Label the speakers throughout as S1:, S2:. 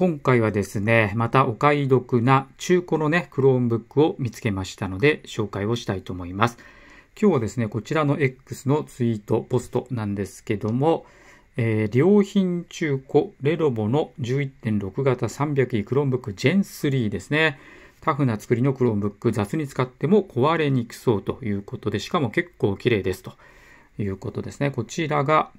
S1: 今回はですね、またお買い得な中古のね、Chromebook を見つけましたので、紹介をしたいと思います。今日はですね、こちらの X のツイート、ポストなんですけども、えー、良品中古レロボの11.6型 300E Chromebook Gen 3ですね。タフな作りの Chromebook 雑に使っても壊れにくそうということで、しかも結構綺麗ですということですね。こちらが、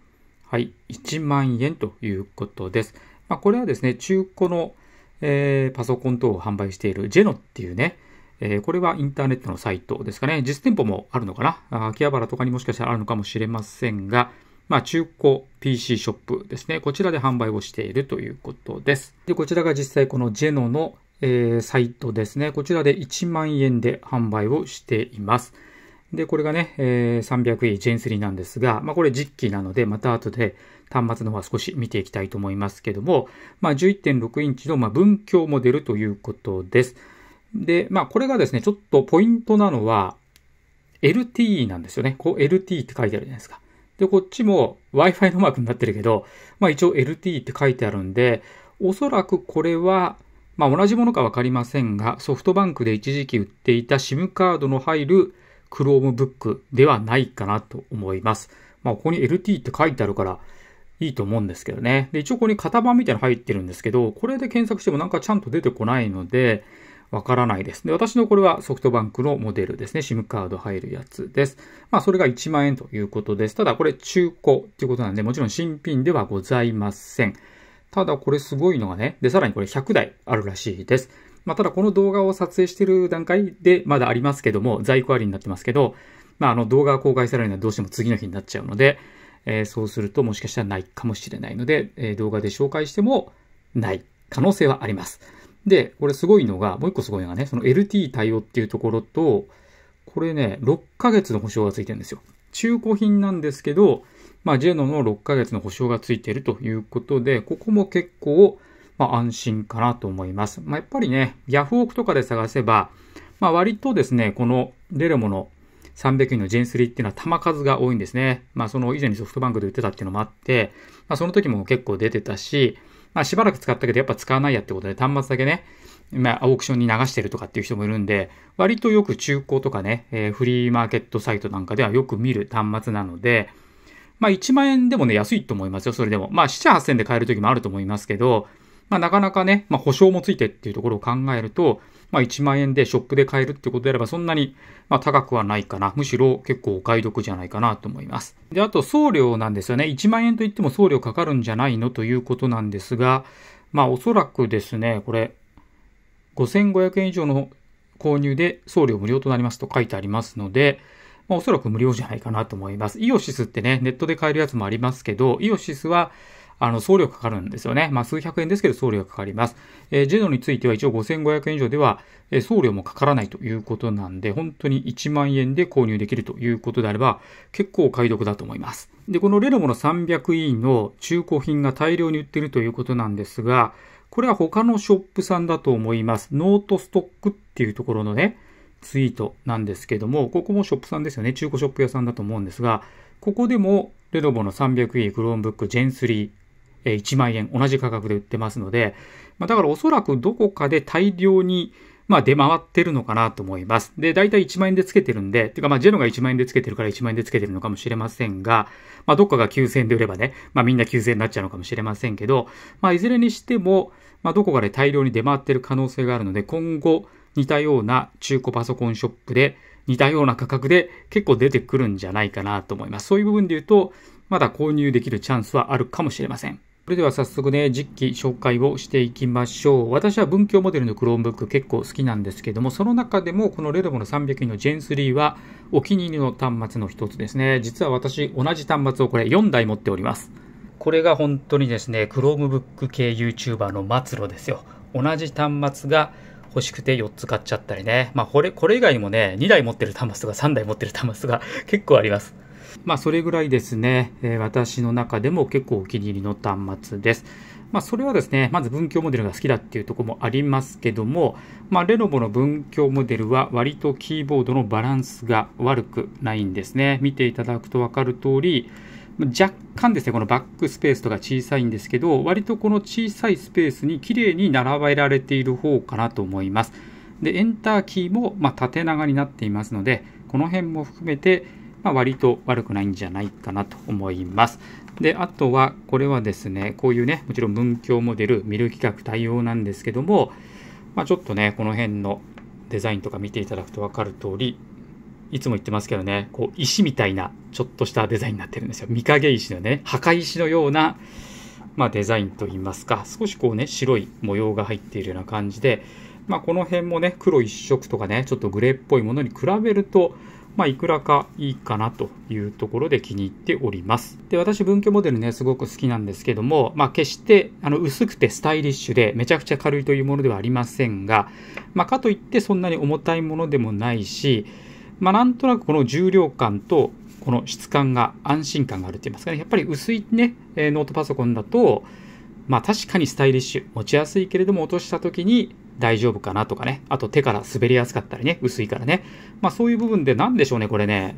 S1: はい、1万円ということです。まあ、これはですね、中古の、えー、パソコン等を販売しているジェノっていうね、えー、これはインターネットのサイトですかね。実店舗もあるのかな。秋葉原とかにもしかしたらあるのかもしれませんが、まあ、中古 PC ショップですね。こちらで販売をしているということです。で、こちらが実際このジェノの、えー、サイトですね。こちらで1万円で販売をしています。で、これがね、えー、300E Gen3 なんですが、まあ、これ実機なので、また後で端末の方は少し見ていきたいと思いますけども、まあ、11.6インチの、ま文鏡モデルということです。で、まあ、これがですね、ちょっとポイントなのは、LTE なんですよね。こう l t って書いてあるじゃないですか。で、こっちも Wi-Fi のマークになってるけど、まあ一応 LTE って書いてあるんで、おそらくこれは、まあ同じものかわかりませんが、ソフトバンクで一時期売っていた SIM カードの入る Chromebook ではないかなと思います。まあここに l t って書いてあるから、いいと思うんですけどね。で、一応ここに型番みたいなの入ってるんですけど、これで検索してもなんかちゃんと出てこないので、わからないです。で、私のこれはソフトバンクのモデルですね。SIM カード入るやつです。まあ、それが1万円ということです。ただ、これ中古っていうことなんで、もちろん新品ではございません。ただ、これすごいのがね、で、さらにこれ100台あるらしいです。まあ、ただ、この動画を撮影している段階でまだありますけども、在庫ありになってますけど、まあ、あの動画が公開されるのはどうしても次の日になっちゃうので、えー、そうするともしかしたらないかもしれないので、えー、動画で紹介してもない可能性はあります。で、これすごいのが、もう一個すごいのがね、その LT 対応っていうところと、これね、6ヶ月の保証がついてるんですよ。中古品なんですけど、まあ、ジェノの6ヶ月の保証がついているということで、ここも結構、まあ、安心かなと思います。まあ、やっぱりね、ヤフオクとかで探せば、まあ、割とですね、このデレモの300円の Gen3 っていうのは球数が多いんですね。まあその以前にソフトバンクで売ってたっていうのもあって、まあその時も結構出てたし、まあしばらく使ったけどやっぱ使わないやってことで端末だけね、まあオークションに流してるとかっていう人もいるんで、割とよく中古とかね、えー、フリーマーケットサイトなんかではよく見る端末なので、まあ1万円でもね、安いと思いますよ、それでも。まあ7、8000で買える時もあると思いますけど、まあ、なかなかね、まあ、保証もついてっていうところを考えると、まあ、1万円でショップで買えるってことであれば、そんなに、ま高くはないかな。むしろ結構お買い得じゃないかなと思います。で、あと送料なんですよね。1万円といっても送料かかるんじゃないのということなんですが、まあ、おそらくですね、これ、5500円以上の購入で送料無料となりますと書いてありますので、まあ、おそらく無料じゃないかなと思います。イオシスってね、ネットで買えるやつもありますけど、イオシスは、あの、送料かかるんですよね。まあ、数百円ですけど送料がかかります。えー、ジェノについては一応5500円以上では、え送料もかからないということなんで、本当に1万円で購入できるということであれば、結構お買い得だと思います。で、このレノモの 300E の中古品が大量に売ってるということなんですが、これは他のショップさんだと思います。ノートストックっていうところのね、ツイートなんですけども、ここもショップさんですよね。中古ショップ屋さんだと思うんですが、ここでもレノボの 300E クローンブック Gen3 え1万円同じ価格で売ってますので、まあ、だからおそらくどこかで大量にまあ出回ってるのかなと思います。で、大体1万円でつけてるんで、てかまあジェノが1万円でつけてるから1万円でつけてるのかもしれませんが、まあどっかが9000円で売ればね、まあみんな9000円になっちゃうのかもしれませんけど、まあいずれにしても、まあどこかで大量に出回ってる可能性があるので、今後似たような中古パソコンショップで似たような価格で結構出てくるんじゃないかなと思います。そういう部分で言うと、まだ購入できるチャンスはあるかもしれません。それでは早速ね、実機紹介をしていきましょう。私は文教モデルの Chromebook 結構好きなんですけども、その中でもこのレドボの300の Gen3 はお気に入りの端末の一つですね。実は私、同じ端末をこれ4台持っております。これが本当にですね、Chromebook 系 YouTuber の末路ですよ。同じ端末が欲しくて4つ買っちゃったりね。まあこれ、これ以外にもね、2台持ってる端末とか3台持ってる端末が結構あります。まあ、それぐらいですね、え私の中でも結構お気に入りの端末です。まあ、それはですね、まず文教モデルが好きだっていうとこもありますけども、まあ、レノボの文教モデルは割とキーボードのバランスが悪くないんですね。見ていただくとわかる通り、若干ですね、このバックスペースとか小さいんですけど、割とこの小さいスペースに綺麗に並べられている方かなと思います。で、エンターキーも、ま縦長になっていますので、この辺も含めて、まあ、割と悪くないんじゃないかなと思います。で、あとは、これはですね、こういうね、もちろん文教モデル、ミル企画対応なんですけども、まあ、ちょっとね、この辺のデザインとか見ていただくと分かる通り、いつも言ってますけどね、こう石みたいなちょっとしたデザインになってるんですよ。御影石のね、墓石のような、まあ、デザインといいますか、少しこうね、白い模様が入っているような感じで、まあ、この辺もね、黒一色とかね、ちょっとグレーっぽいものに比べると、まあ、いくらかいいかなというところで気に入っております。で、私、文居モデルね、すごく好きなんですけども、まあ、決して、あの、薄くてスタイリッシュで、めちゃくちゃ軽いというものではありませんが、まあ、かといってそんなに重たいものでもないし、まあ、なんとなくこの重量感と、この質感が安心感があるって言いますかね。やっぱり薄いね、ノートパソコンだと、まあ確かにスタイリッシュ、持ちやすいけれども落とした時に大丈夫かなとかね。あと手から滑りやすかったりね、薄いからね。まあそういう部分で何でしょうね、これね。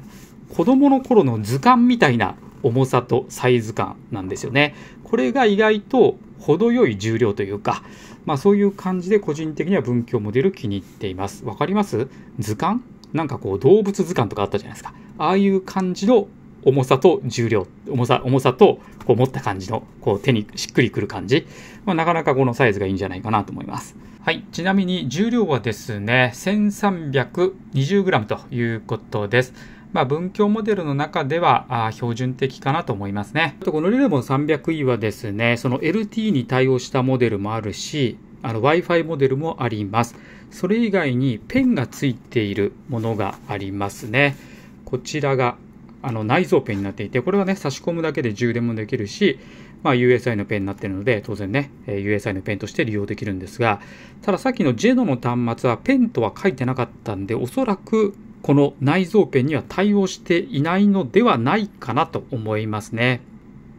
S1: 子供の頃の図鑑みたいな重さとサイズ感なんですよね。これが意外と程よい重量というか、まあそういう感じで個人的には文教モデル気に入っています。わかります図鑑なんかこう動物図鑑とかあったじゃないですか。ああいう感じの重さと重量、重さ、重さと、こう持った感じの、こう手にしっくりくる感じ。まあ、なかなかこのサイズがいいんじゃないかなと思います。はい。ちなみに重量はですね、1320g ということです。まあ、文教モデルの中では、あ標準的かなと思いますね。あと、このリレモン 300E はですね、その LT に対応したモデルもあるし、あの Wi-Fi モデルもあります。それ以外にペンがついているものがありますね。こちらがあの内蔵ペンになっていて、これはね、差し込むだけで充電もできるし、まあ、USI のペンになってるので、当然ね、USI のペンとして利用できるんですが、たださっきのジェノの端末はペンとは書いてなかったんで、おそらくこの内蔵ペンには対応していないのではないかなと思いますね。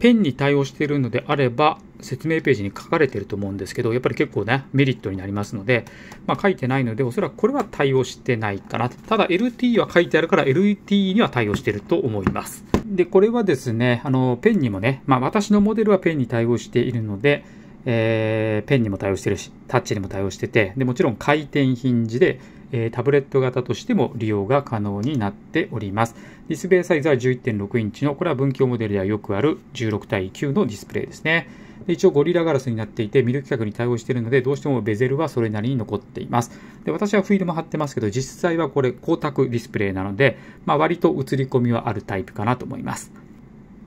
S1: ペンに対応しているのであれば、説明ページに書かれていると思うんですけど、やっぱり結構ね、メリットになりますので、まあ、書いてないので、おそらくこれは対応してないかな。ただ LTE は書いてあるから LTE には対応していると思います。で、これはですね、あの、ペンにもね、まあ、私のモデルはペンに対応しているので、えー、ペンにも対応してるし、タッチにも対応してて、でもちろん回転ヒンジで、えー、タブレット型としても利用が可能になっております。ディスプレイサイズは11.6インチの、これは文教モデルではよくある16対9のディスプレイですね。で一応ゴリラガラスになっていて、ミル規格に対応しているので、どうしてもベゼルはそれなりに残っています。で私はフィルム貼ってますけど、実際はこれ光沢ディスプレイなので、まあ、割と映り込みはあるタイプかなと思います。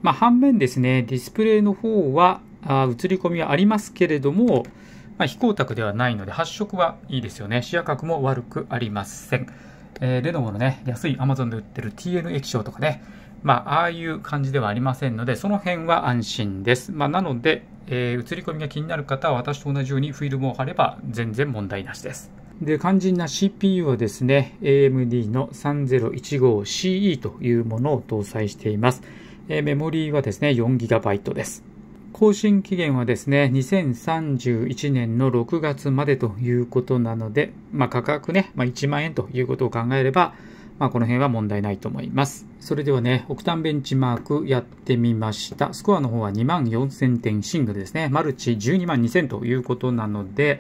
S1: まあ、反面ですね、ディスプレイの方は、あ映り込みはありますけれども、まあ、非光沢ではないので発色はいいですよね視野角も悪くありません、えー、レノボのね安いアマゾンで売ってる TN 液晶とかねまあ、ああいう感じではありませんので、その辺は安心です。まあ、なので、えー、映り込みが気になる方は私と同じようにフィルムを貼れば全然問題なしです。で、肝心な CPU はですね、AMD の 3015CE というものを搭載しています。えメモリーはですね、4GB です。更新期限はですね、2031年の6月までということなので、まあ、価格ね、まあ、1万円ということを考えれば、まあ、この辺は問題ないと思います。それではね、オクタンベンチマークやってみました。スコアの方は2万4000点シングルですね。マルチ12万2000ということなので、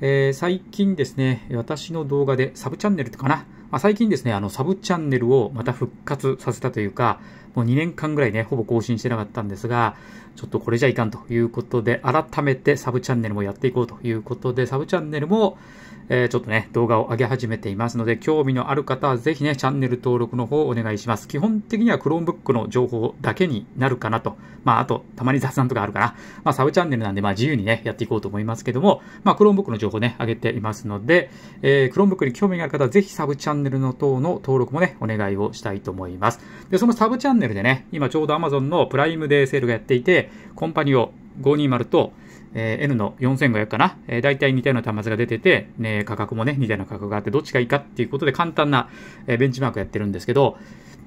S1: えー、最近ですね、私の動画でサブチャンネルかな。まあ、最近ですね、あのサブチャンネルをまた復活させたというか、もう2年間ぐらいね、ほぼ更新してなかったんですが、ちょっとこれじゃいかんということで、改めてサブチャンネルもやっていこうということで、サブチャンネルも、えー、ちょっとね、動画を上げ始めていますので、興味のある方はぜひね、チャンネル登録の方をお願いします。基本的には Chromebook の情報だけになるかなと。まあ、あと、たまに雑談とかあるかな。まあ、サブチャンネルなんで、まあ、自由にね、やっていこうと思いますけども、まあ、Chromebook の情報ね、上げていますので、えー、Chromebook に興味がある方はぜひサブチャンネルの等の登録もね、お願いをしたいと思います。で、そのサブチャンネルでね、今ちょうど Amazon のプライムデーセールがやっていて、コンパニオ520と、えー、N の4500かな、えー、大体似たような端末が出てて、ね、価格もね、似たような価格があって、どっちがいいかっていうことで簡単な、えー、ベンチマークやってるんですけど、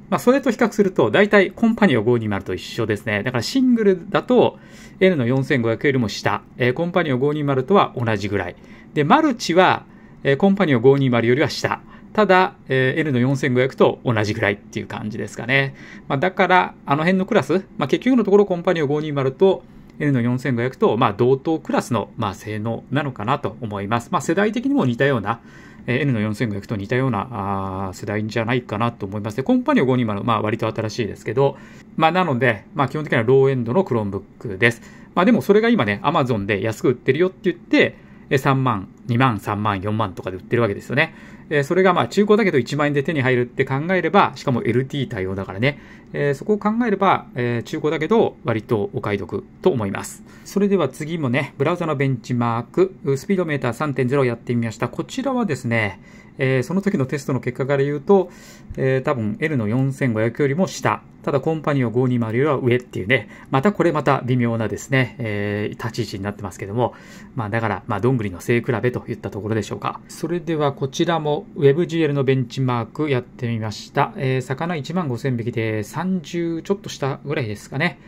S1: まあ、それと比較すると、大体コンパニオ520と一緒ですね。だからシングルだと N の4500よりも下、えー、コンパニオ520とは同じぐらい。で、マルチは、えー、コンパニオ520よりは下。ただ、えー、の4500と同じぐらいっていう感じですかね。まあ、だから、あの辺のクラス、まあ、結局のところコンパニオ520と N4500 と、まあ、同等クラスの、まあ、性能なのかなと思います。まあ、世代的にも似たような、え N の4500と似たようなあ世代じゃないかなと思いますで、コンパニオ520の、まあ、割と新しいですけど、まあ、なので、まあ、基本的にはローエンドの Chromebook です。まあ、でもそれが今ね、Amazon で安く売ってるよって言って、3万、2万、3万、4万とかで売ってるわけですよね。えそれがまあ中古だけど1万円で手に入るって考えれば、しかも LT 対応だからね、えそこを考えれば、え中古だけど割とお買い得と思います。それでは次もね、ブラウザのベンチマーク、スピードメーター3.0やってみました。こちらはですね、えー、その時のテストの結果から言うと、えー、多分 L の4500よりも下。ただコンパニオ520よりは上っていうね、またこれまた微妙なですね、えー、立ち位置になってますけども、まあだから、まあどんぐりの背比べといったところでしょうか。それではこちらも WebGL のベンチマークやってみました。えー、魚1万5000匹で30ちょっと下ぐらいですかね。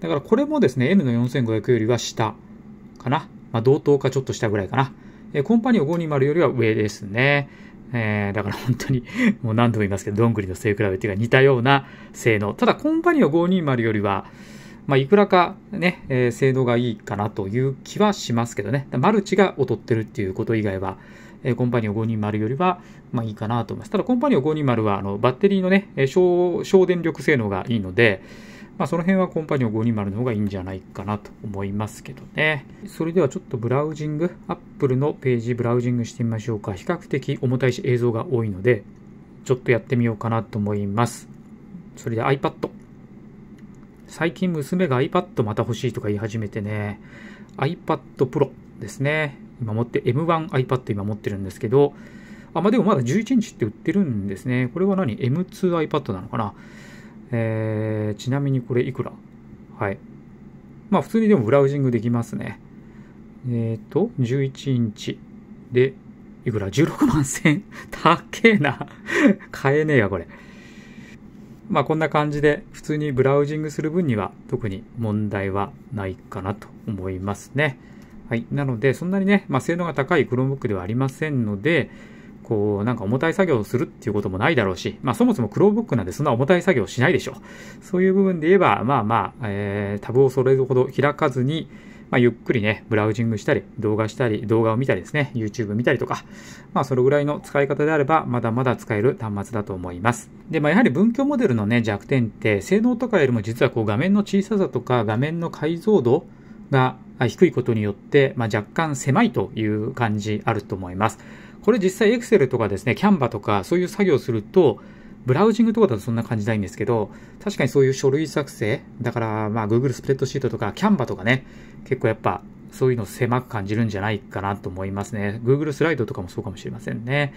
S1: だからこれもですね、N の4500よりは下かな。まあ同等かちょっと下ぐらいかな。えー、コンパニオ520よりは上ですね。えー、だから本当に、もう何度も言いますけど、どんぐりの背比べっていうか似たような性能。ただ、コンパニオ520よりは、まあ、いくらかね、えー、性能がいいかなという気はしますけどね。マルチが劣ってるっていうこと以外は、えー、コンパニオ520よりは、まあ、いいかなと思います。ただ、コンパニオ520は、あの、バッテリーのね、省、省電力性能がいいので、まあ、その辺はコンパニオン520の方がいいんじゃないかなと思いますけどね。それではちょっとブラウジング、Apple のページブラウジングしてみましょうか。比較的重たいし映像が多いので、ちょっとやってみようかなと思います。それで iPad。最近娘が iPad また欲しいとか言い始めてね、iPad Pro ですね。今持って、M1iPad 今持ってるんですけど、あ、まあ、でもまだ11インチって売ってるんですね。これは何 ?M2iPad なのかなえー、ちなみにこれいくらはい。まあ普通にでもブラウジングできますね。えっ、ー、と、11インチで、いくら ?16 万1000たけえな 買えねえや、これ。まあこんな感じで普通にブラウジングする分には特に問題はないかなと思いますね。はい。なので、そんなにね、まあ、性能が高い Chromebook ではありませんので、こう、なんか重たい作業をするっていうこともないだろうし、まあそもそもクローブックなんでそんな重たい作業しないでしょう。そういう部分で言えば、まあまあ、えー、タブをそれほど開かずに、まあ、ゆっくりね、ブラウジングしたり、動画したり、動画を見たりですね、YouTube 見たりとか、まあ、それぐらいの使い方であれば、まだまだ使える端末だと思います。で、まあ、やはり文教モデルのね、弱点って、性能とかよりも実はこう、画面の小ささとか、画面の解像度が低いことによって、まあ、若干狭いという感じあると思います。これ実際 Excel とかですね、Canva とかそういう作業すると、ブラウジングとかだとそんな感じないんですけど、確かにそういう書類作成、だからまあ Google スプレッドシートとか Canva とかね、結構やっぱそういうの狭く感じるんじゃないかなと思いますね。Google スライドとかもそうかもしれませんね。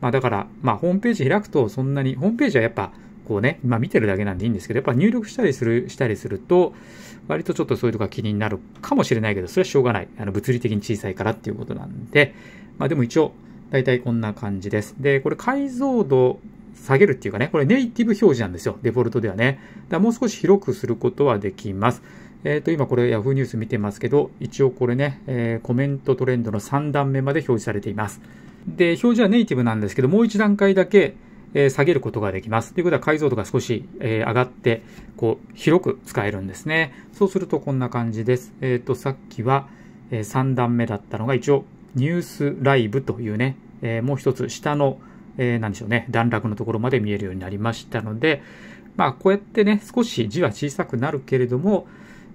S1: まあだから、まあホームページ開くとそんなに、ホームページはやっぱこうね、まあ見てるだけなんでいいんですけど、やっぱ入力したりする、したりすると、割とちょっとそういうとこが気になるかもしれないけど、それはしょうがない。あの物理的に小さいからっていうことなんで、まあでも一応、大体こんな感じです。で、これ解像度下げるっていうかね、これネイティブ表示なんですよ。デフォルトではね。だもう少し広くすることはできます。えっ、ー、と、今これ Yahoo ニュース見てますけど、一応これね、えー、コメントトレンドの3段目まで表示されています。で、表示はネイティブなんですけど、もう1段階だけ、えー、下げることができます。ということは解像度が少し、えー、上がって、こう、広く使えるんですね。そうするとこんな感じです。えっ、ー、と、さっきは、え3段目だったのが一応ニュースライブというね、えー、もう一つ下の、えー、何でしょうね、段落のところまで見えるようになりましたので、まあ、こうやってね、少し字は小さくなるけれども、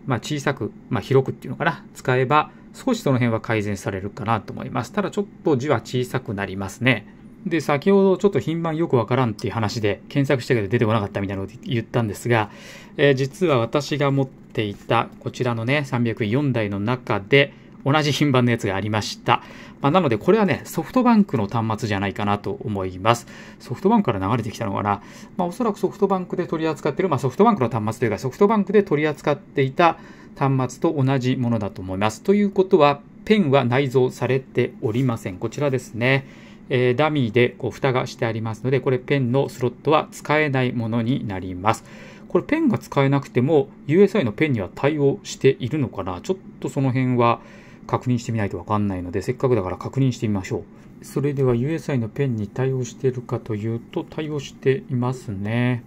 S1: まあ、小さく、まあ、広くっていうのかな、使えば、少しその辺は改善されるかなと思います。ただちょっと字は小さくなりますね。で、先ほどちょっと品番よくわからんっていう話で検索したけど出てこなかったみたいなこと言ったんですが、えー、実は私が持っていたこちらのね、304台の中で、同じ品番のやつがありました。まあ、なので、これはね、ソフトバンクの端末じゃないかなと思います。ソフトバンクから流れてきたのかな。まあ、おそらくソフトバンクで取り扱ってる、まあ、ソフトバンクの端末というか、ソフトバンクで取り扱っていた端末と同じものだと思います。ということは、ペンは内蔵されておりません。こちらですね。えー、ダミーでこう蓋がしてありますので、これペンのスロットは使えないものになります。これペンが使えなくても USI のペンには対応しているのかなちょっとその辺は確認してみないとわかんないので、せっかくだから確認してみましょう。それでは USI のペンに対応しているかというと、対応していますね。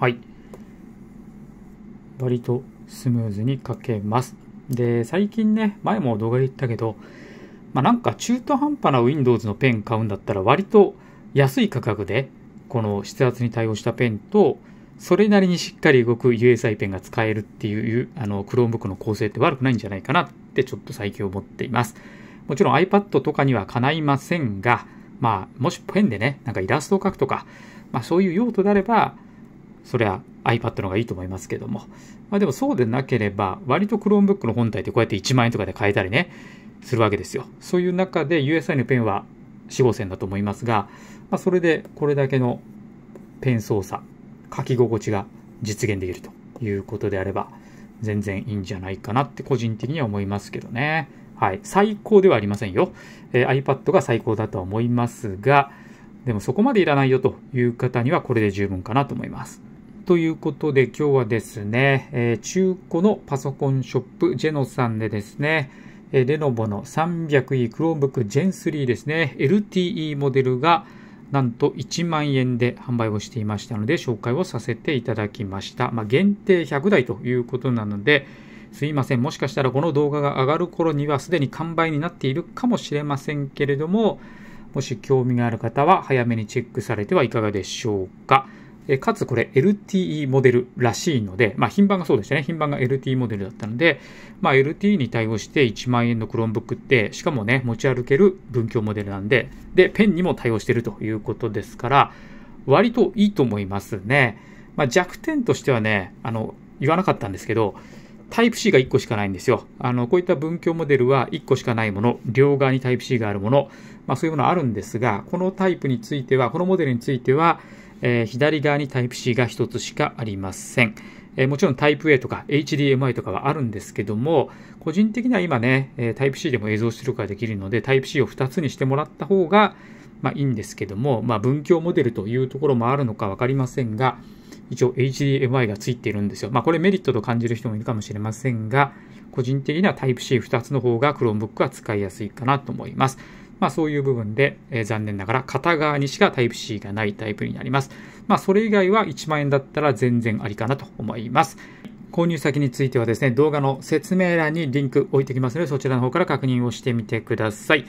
S1: はい。割とスムーズに書けます。で、最近ね、前も動画で言ったけど、まあ、なんか中途半端な Windows のペン買うんだったら割と安い価格で、この筆圧に対応したペンと、それなりにしっかり動く USI ペンが使えるっていう、あの、Chromebook の構成って悪くないんじゃないかなってちょっと最近思っています。もちろん iPad とかにはかないませんが、まあ、もしペンでね、なんかイラストを描くとか、まあそういう用途であれば、そりゃ iPad の方がいいと思いますけども。まあでもそうでなければ、割と Chromebook の本体ってこうやって1万円とかで買えたりね、するわけですよ。そういう中で USI のペンは4、5000だと思いますが、まあそれでこれだけのペン操作書き心地が実現できるということであれば、全然いいんじゃないかなって個人的には思いますけどね。はい。最高ではありませんよ。えー、iPad が最高だとは思いますが、でもそこまでいらないよという方にはこれで十分かなと思います。ということで今日はですね、えー、中古のパソコンショップジェノさんでですね、えー、レノボの 300E Chromebook Gen3 ですね、LTE モデルが、なんと1万円で販売をしていましたので、紹介をさせていただきました。まあ、限定100台ということなので、すいません。もしかしたらこの動画が上がる頃にはすでに完売になっているかもしれませんけれども、もし興味がある方は早めにチェックされてはいかがでしょうか。えかつこれ LTE モデルらしいので、まあ、品番がそうでしたね。品番が LTE モデルだったので、まあ、LTE に対応して1万円の Chromebook って、しかもね、持ち歩ける文教モデルなんで、で、ペンにも対応してるということですから、割といいと思いますね。まあ、弱点としてはね、あの、言わなかったんですけど、タイプ C が1個しかないんですよ。あの、こういった文教モデルは1個しかないもの、両側にタイプ C があるもの、まあそういうものあるんですが、このタイプについては、このモデルについては、え左側に Type-C が1つしかありません。えもちろん Type-A とか HDMI とかはあるんですけども、個人的には今ね、え Type-C でも映像出力ができるので、Type-C を2つにしてもらった方が、まあ、いいんですけども、まあ、文教モデルというところもあるのか分かりませんが、一応 HDMI がついているんですよ。まあ、これメリットと感じる人もいるかもしれませんが、個人的には Type-C2 つの方が Chromebook は使いやすいかなと思います。まあ、そういう部分で、えー、残念ながら片側にしか Type-C がないタイプになります。まあ、それ以外は1万円だったら全然ありかなと思います。購入先についてはですね、動画の説明欄にリンク置いてきますので、そちらの方から確認をしてみてください。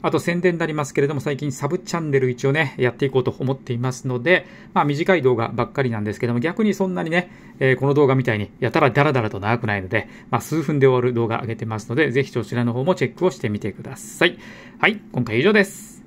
S1: あと宣伝になりますけれども、最近サブチャンネル一応ね、やっていこうと思っていますので、まあ短い動画ばっかりなんですけども、逆にそんなにね、えー、この動画みたいにやたらダラダラと長くないので、まあ数分で終わる動画上げてますので、ぜひそちらの方もチェックをしてみてください。はい、今回以上です。